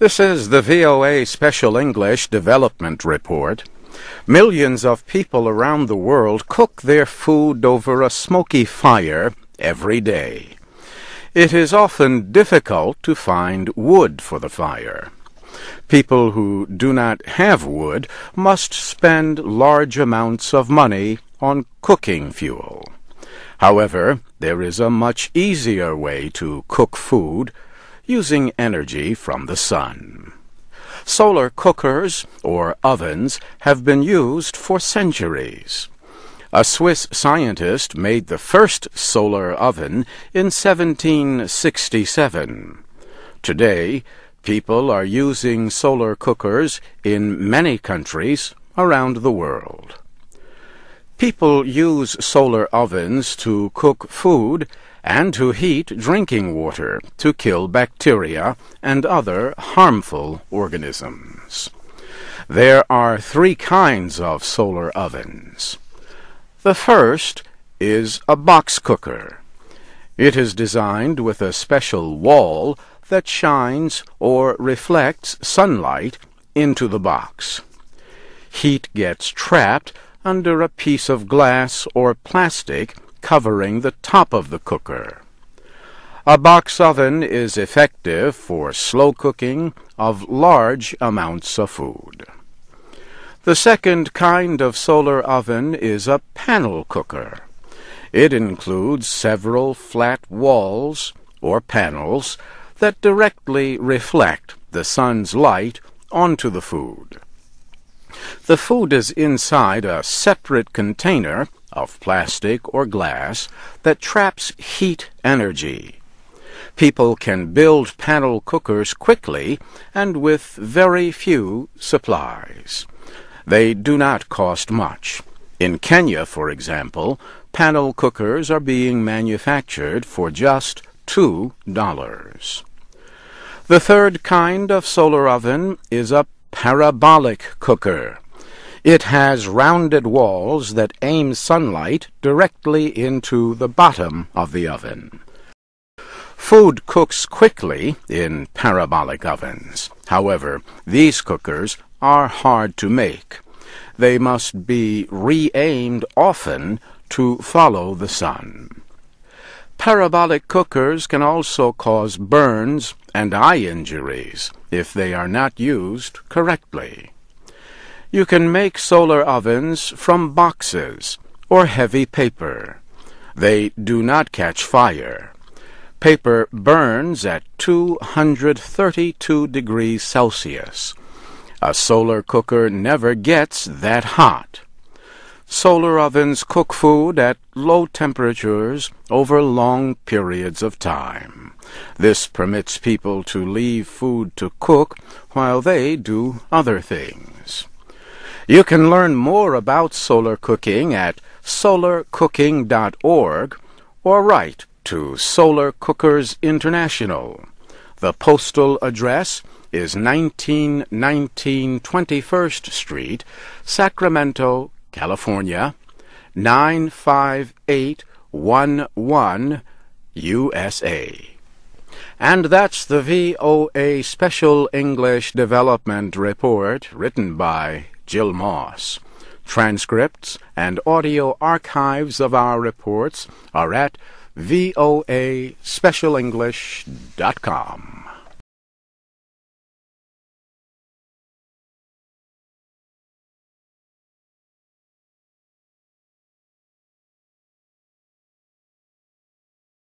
This is the VOA Special English Development Report. Millions of people around the world cook their food over a smoky fire every day. It is often difficult to find wood for the fire. People who do not have wood must spend large amounts of money on cooking fuel. However, there is a much easier way to cook food using energy from the sun. Solar cookers, or ovens, have been used for centuries. A Swiss scientist made the first solar oven in 1767. Today, people are using solar cookers in many countries around the world. People use solar ovens to cook food and to heat drinking water to kill bacteria and other harmful organisms. There are three kinds of solar ovens. The first is a box cooker. It is designed with a special wall that shines or reflects sunlight into the box. Heat gets trapped under a piece of glass or plastic covering the top of the cooker. A box oven is effective for slow cooking of large amounts of food. The second kind of solar oven is a panel cooker. It includes several flat walls or panels that directly reflect the sun's light onto the food. The food is inside a separate container of plastic or glass that traps heat energy. People can build panel cookers quickly and with very few supplies. They do not cost much. In Kenya, for example, panel cookers are being manufactured for just $2. The third kind of solar oven is a parabolic cooker. It has rounded walls that aim sunlight directly into the bottom of the oven. Food cooks quickly in parabolic ovens. However, these cookers are hard to make. They must be re-aimed often to follow the sun. Parabolic cookers can also cause burns and eye injuries if they are not used correctly. You can make solar ovens from boxes or heavy paper. They do not catch fire. Paper burns at 232 degrees Celsius. A solar cooker never gets that hot. Solar ovens cook food at low temperatures over long periods of time. This permits people to leave food to cook while they do other things. You can learn more about solar cooking at solarcooking.org or write to Solar Cookers International. The postal address is 1919 21st Street, Sacramento, California, 95811 USA. And that's the VOA Special English Development Report written by Jill Moss. Transcripts and audio archives of our reports are at voaspecialenglish.com.